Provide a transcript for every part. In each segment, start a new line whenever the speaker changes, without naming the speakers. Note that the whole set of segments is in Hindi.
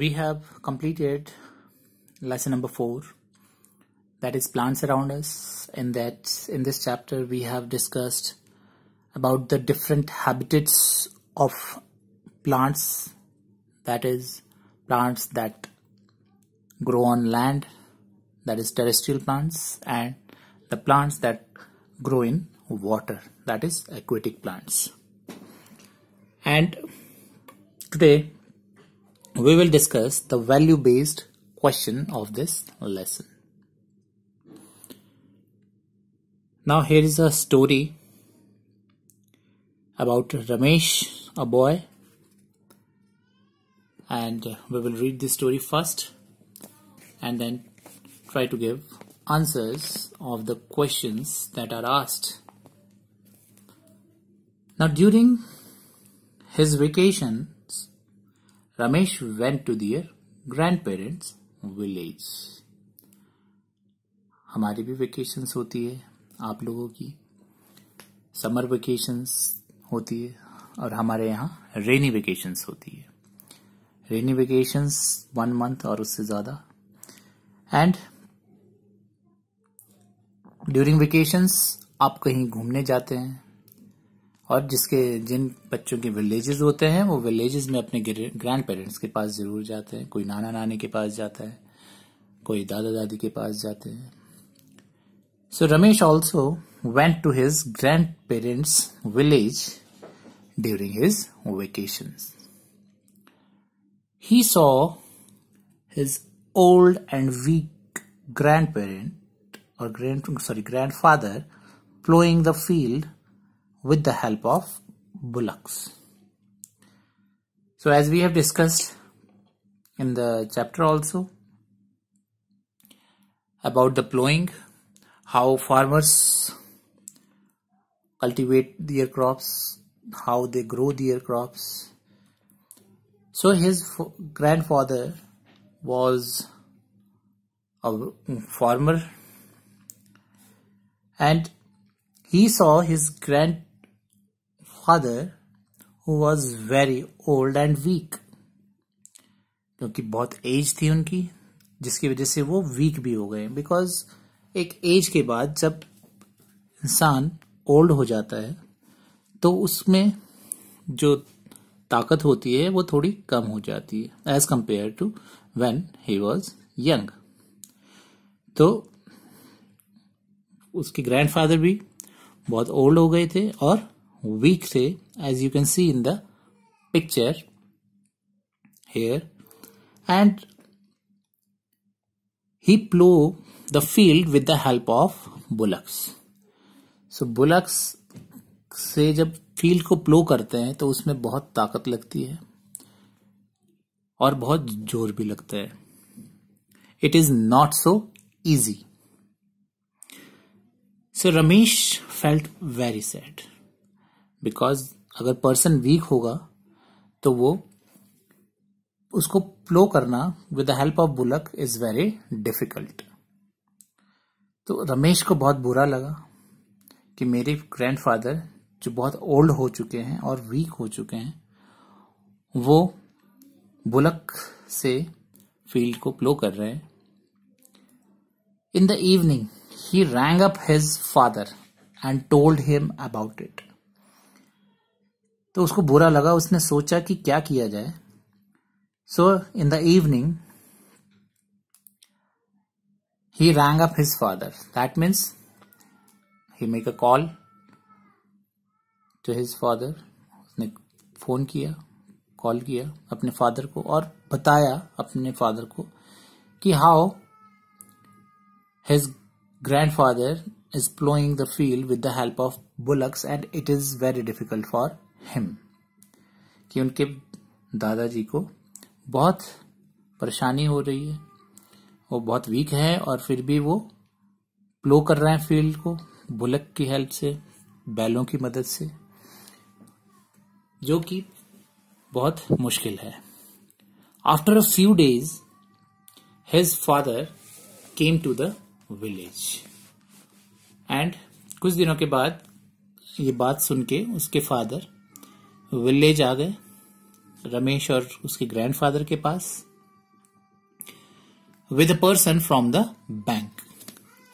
we have completed lesson number four that is plants around us in that in this chapter we have discussed about the different habitats of plants that is plants that grow on land that is terrestrial plants and the plants that grow in water that is aquatic plants and today we will discuss the value based question of this lesson. Now here is a story about Ramesh, a boy and we will read this story first and then try to give answers of the questions that are asked. Now during his vacation, Ramesh went to their grandparents village. हमारी भी वेकेशंस होती है आप लोगों की समर वेकेशंस होती है और हमारे यहाँ रेनी वेकेशंस होती है रेनी वेकेशंस वन मंथ और उससे ज़्यादा एंड ड्यूरिंग वेकेशंस आप कहीं घूमने जाते हैं और जिसके जिन बच्चों के विलेजेस होते हैं वो विलेजेस में अपने ग्रैंड पेरेंट्स के पास जरूर जाते हैं कोई नाना नानी के पास जाता है कोई दादा दादी के पास जाते हैं so Ramesh also went to his grandparents village during his vacation he saw his old and weak grandparent और grand sorry grandfather ploughing the field with the help of bullocks. So as we have discussed in the chapter also about the plowing, how farmers cultivate their crops, how they grow their crops. So his grandfather was a farmer and he saw his grand father who was very old and weak क्योंकि बहुत एज थी उनकी जिसकी वजह से वो वीक भी हो गए बिकॉज एक एज के बाद जब इंसान ओल्ड हो जाता है तो उसमें जो ताकत होती है वो थोड़ी कम हो जाती है age compare to when he was young तो उसके ग्रैंडफादर भी बहुत ओल्ड हो गए थे और weekday as you can see in the picture here and he plow the field with the help of bullocks so bullocks से जब फील्ड को प्लो करते हैं तो उसमें बहुत ताकत लगती है और बहुत जोर भी लगता है it is not so easy so Ramesh felt very sad because अगर पर्सन वीक होगा तो वो उसको फ्लो करना with the help of bullock is very difficult तो रमेश को बहुत बुरा लगा कि मेरे ग्रैंडफादर जो बहुत ओल्ड हो चुके हैं और वीक हो चुके हैं वो बुलक से फील्ड को प्लो कर रहे हैं in the evening he rang up his father and told him about it तो उसको बुरा लगा उसने सोचा कि क्या किया जाए so in the evening he rang up his father that means he make a call to his father उसने फोन किया कॉल किया अपने फादर को और बताया अपने फादर को कि how his grandfather is ploughing the field with the help of bullocks and it is very difficult for him कि उनके दादाजी को बहुत परेशानी हो रही है वो बहुत वीक है और फिर भी वो प्लो कर रहे हैं फील्ड को बुलक की हेल्प से बैलों की मदद से जो कि बहुत मुश्किल है after a few days his father came to the village एंड कुछ दिनों के बाद ये बात सुन के उसके फादर विलेज आ गए रमेश और उसके ग्रैंडफादर के पास with a person from the bank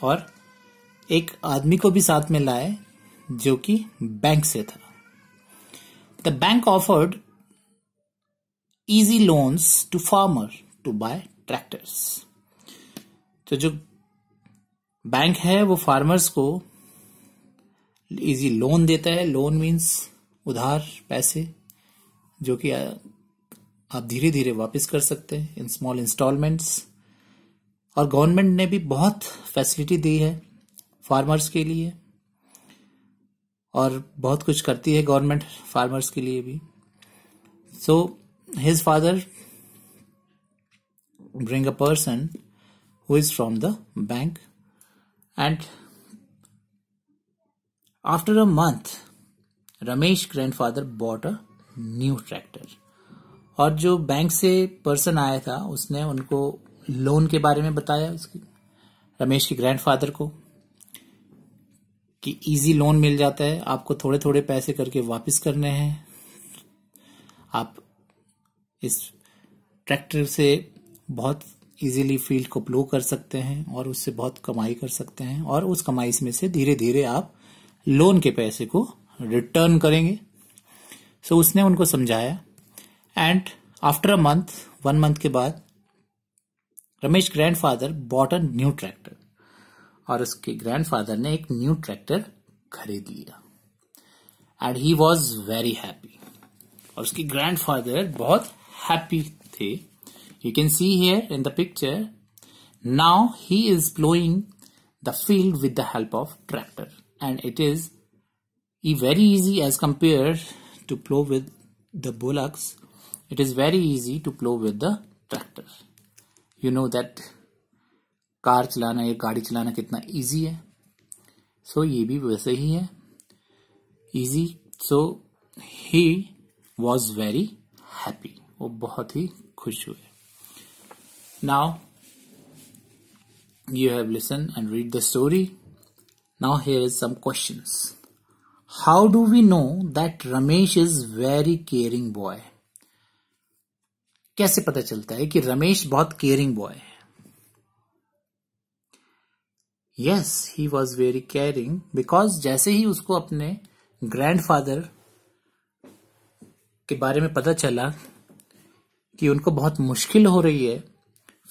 और एक आदमी को भी साथ में लाए जो कि बैंक से था the bank offered easy loans to farmer to buy tractors तो जो बैंक है वो फार्मर्स को इजी लोन देता है लोन मीन्स उधार पैसे जो कि आप धीरे धीरे वापस कर सकते हैं इन स्मॉल इंस्टॉलमेंट्स और गवर्नमेंट ने भी बहुत फैसिलिटी दी है फार्मर्स के लिए और बहुत कुछ करती है गवर्नमेंट फार्मर्स के लिए भी so his father bring a person who is from the bank and after a month Ramesh grandfather bought a new tractor और जो बैंक से पर्सन आया था उसने उनको लोन के बारे में बताया उसकी रमेश के ग्रैंडफादर को कि इजी लोन मिल जाता है आपको थोड़े थोड़े पैसे करके वापस करने हैं आप इस ट्रैक्टर से बहुत इजीली फील्ड को प्लो कर सकते हैं और उससे बहुत कमाई कर सकते हैं और उस कमाई में से धीरे धीरे आप लोन के पैसे को रिटर्न करेंगे सो so, उसने उनको समझाया and after a month one month के बाद Ramesh grandfather bought a new tractor और उसके ग्रैंडफादर ने एक न्यू ट्रैक्टर खरीद लिया and he was very happy और उसके ग्रैंडफादर बहुत हैप्पी थे you can see here in the picture now he is ploughing the field with the help of tractor and it is very easy as compared to plow with the bullocks it is very easy to plow with the tractor you know that car चलाना या गाड़ी चलाना कितना इजी है so, ये भी वैसे ही है easy so he was very happy वो बहुत ही खुश हुए now you have listen and read the story now here is some how do we know that Ramesh is very caring boy कैसे पता चलता है कि रमेश बहुत केयरिंग बॉय है yes he was very caring because जैसे ही उसको अपने ग्रैंडफादर के बारे में पता चला कि उनको बहुत मुश्किल हो रही है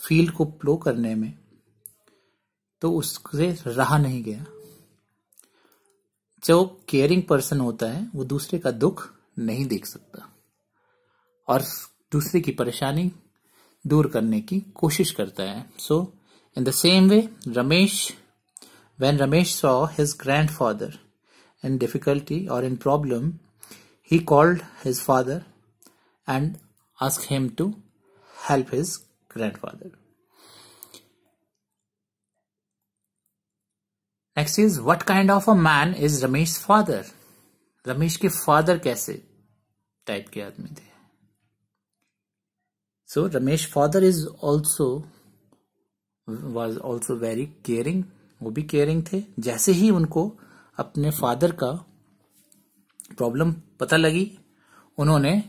फील्ड को प्लो करने में तो उससे रहा नहीं गया जो केयरिंग पर्सन होता है वो दूसरे का दुख नहीं देख सकता और दूसरे की परेशानी दूर करने की कोशिश करता है so in the same way Ramesh when Ramesh saw his grandfather in difficulty और in problem he called his father and ask him to help his grandfather next is what kind of a man is Ramesh father Ramesh के फादर कैसे टाइप के आदमी थे so Ramesh father is also was also very caring वो भी केयरिंग थे जैसे ही उनको अपने फादर का प्रॉब्लम पता लगी उन्होंने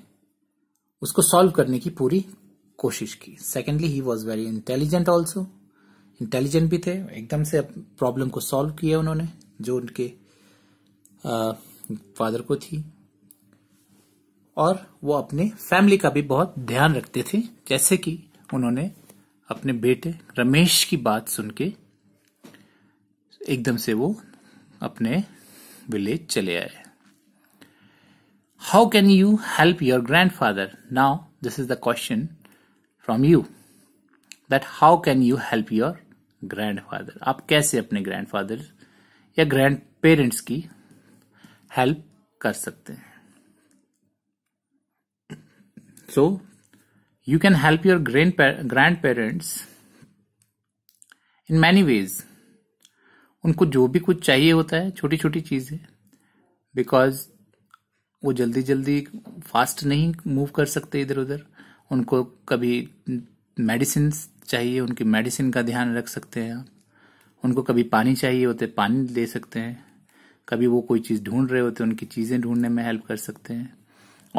उसको सॉल्व करने की पूरी कोशिश की secondly he was very intelligent also intelligent भी थे एकदम से प्रॉब्लम को सॉल्व किया उन्होंने जो उनके फादर को थी और वो अपने फैमिली का भी बहुत ध्यान रखते थे जैसे कि उन्होंने अपने बेटे रमेश की बात सुन के एकदम से वो अपने विलेज चले आए how can you help your grandfather now this is the question from you that how can you help your grandfather आप कैसे अपने ग्रैंडफादर या ग्रैंड पेरेंट्स की हेल्प कर सकते हैं so you can help your grand grandparents in many ways उनको जो भी कुछ चाहिए होता है छोटी छोटी चीज़ें बिकॉज वो जल्दी जल्दी फास्ट नहीं मूव कर सकते इधर उधर उनको कभी मेडिसिन चाहिए उनकी मेडिसिन का ध्यान रख सकते हैं आप उनको कभी पानी चाहिए होते पानी दे सकते हैं कभी वो कोई चीज़ ढूंढ रहे होते उनकी चीज़ें ढूंढने में हेल्प कर सकते हैं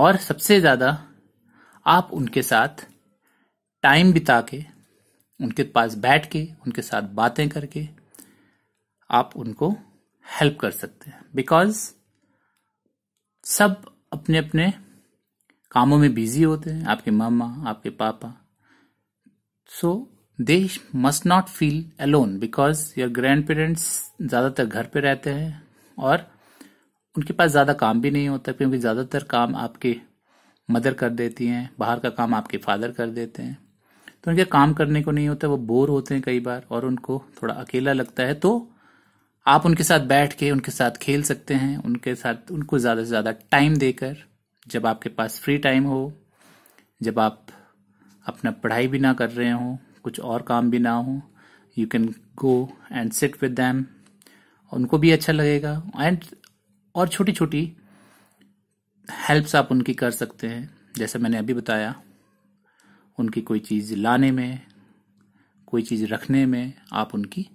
और सबसे ज़्यादा आप उनके साथ टाइम बिता के उनके पास बैठ के उनके साथ बातें करके आप उनको हेल्प कर सकते हैं बिकॉज सब अपने अपने कामों में बिजी होते हैं आपके मामा आपके पापा so they must not feel alone because your grandparents ज़्यादातर घर पे रहते हैं और उनके पास ज़्यादा काम भी नहीं होता क्योंकि ज़्यादातर काम आपके मदर कर देती हैं बाहर का काम आपके फादर कर देते हैं तो उनके काम करने को नहीं होता वो बोर होते हैं कई बार और उनको थोड़ा अकेला लगता है तो आप उनके साथ बैठ के उनके साथ खेल सकते हैं उनके साथ उनको ज़्यादा से ज़्यादा टाइम देकर जब आपके पास फ्री टाइम हो जब आप अपना पढ़ाई भी ना कर रहे हों कुछ और काम भी ना हो you can go and sit with them उनको भी अच्छा लगेगा एंड और छोटी छोटी हेल्प्स आप उनकी कर सकते हैं जैसे मैंने अभी बताया उनकी कोई चीज़ लाने में कोई चीज़ रखने में आप उनकी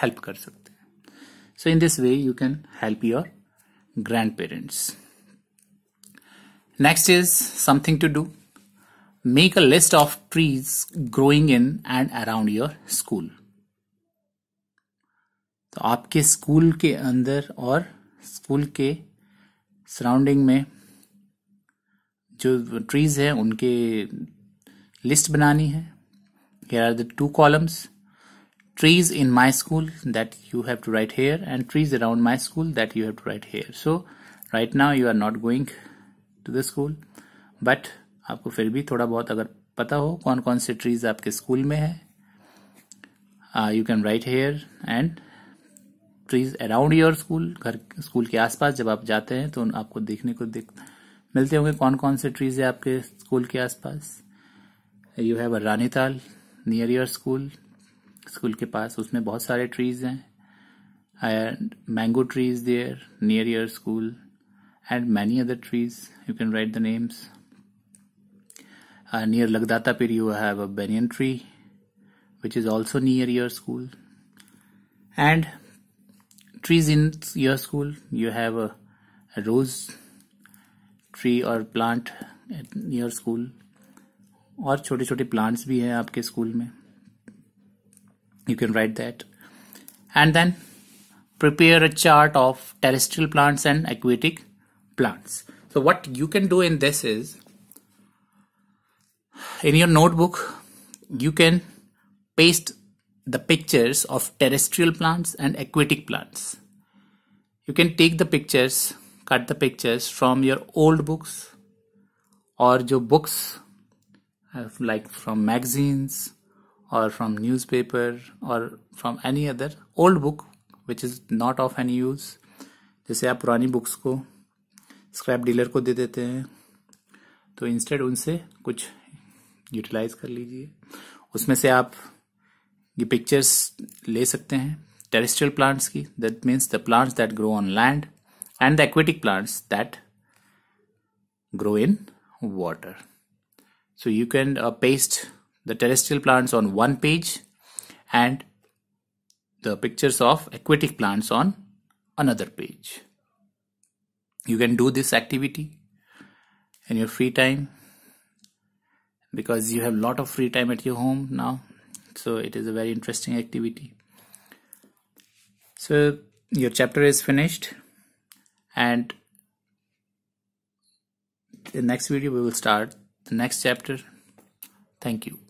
हेल्प कर सकते हैं so in this way you can help your grandparents next is something to do Make a list of trees growing in and around your school. तो आपके स्कूल के अंदर और स्कूल के surrounding में जो ट्रीज हैं उनके लिस्ट बनानी है here are the two columns trees in my school that you have to write here and trees around my school that you have to write here so right now you are not going to the school but आपको फिर भी थोड़ा बहुत अगर पता हो कौन कौन से ट्रीज आपके स्कूल में है you can write here and trees around your school घर स्कूल के आसपास जब आप जाते हैं तो आपको देखने को देख मिलते होंगे कौन कौन से ट्रीज है आपके स्कूल के आसपास you have a Ranital near your school school के पास उसमें बहुत सारे ट्रीज हैं and mango trees there near your school and many other trees you can write the names Uh, near Lagdata you have a banyan tree which is also near your school and trees in your school you have a, a rose tree or plant near school or छोटे छोटे plants भी school you can write that and then prepare a chart of terrestrial plants and aquatic plants so what you can do in this is in your notebook, you can paste the pictures of terrestrial plants and aquatic plants. You can take the pictures, cut the pictures from your old books or जो books like from magazines or from newspaper or from any other old book which is not of any use जैसे आप पुरानी बुक्स को स्क्रैप डीलर को दे देते हैं तो इंस्टेड उनसे कुछ यूटिलाइज कर लीजिए उसमें से आप ये पिक्चर्स ले सकते हैं टेरेस्ट्रियल प्लांट्स की that means the plants that grow on land and the aquatic plants that grow in water so you can paste the terrestrial plants on one page and the pictures of aquatic plants on another page you can do this activity in your free time because you have a lot of free time at your home now so it is a very interesting activity so your chapter is finished and the next video we will start the next chapter thank you